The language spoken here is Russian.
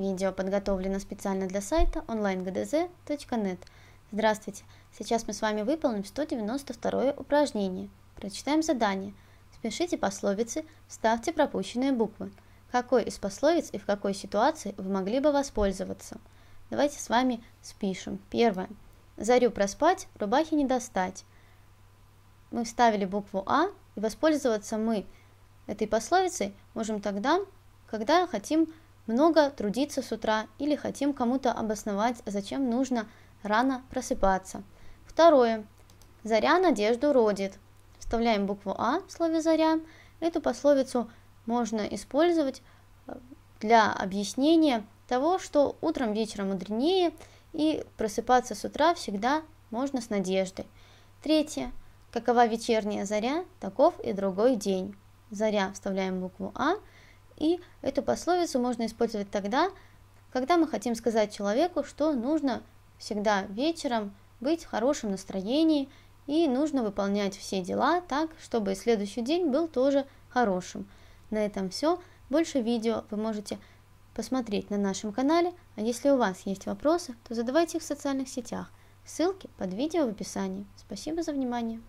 Видео подготовлено специально для сайта online.gdz.net. Здравствуйте! Сейчас мы с вами выполним 192 упражнение. Прочитаем задание. Спешите пословицы, вставьте пропущенные буквы. Какой из пословиц и в какой ситуации вы могли бы воспользоваться? Давайте с вами спишем. Первое. Зарю проспать, рубахи не достать. Мы вставили букву А, и воспользоваться мы этой пословицей можем тогда, когда хотим много трудиться с утра или хотим кому-то обосновать, зачем нужно рано просыпаться. Второе. Заря надежду родит. Вставляем букву А в слове «заря». Эту пословицу можно использовать э, для объяснения того, что утром вечером мудренее, и просыпаться с утра всегда можно с надеждой. Третье. Какова вечерняя заря, таков и другой день. Заря вставляем букву А, и эту пословицу можно использовать тогда, когда мы хотим сказать человеку, что нужно всегда вечером быть в хорошем настроении и нужно выполнять все дела так, чтобы следующий день был тоже хорошим. На этом все. Больше видео вы можете посмотреть на нашем канале, а если у вас есть вопросы, то задавайте их в социальных сетях. Ссылки под видео в описании. Спасибо за внимание.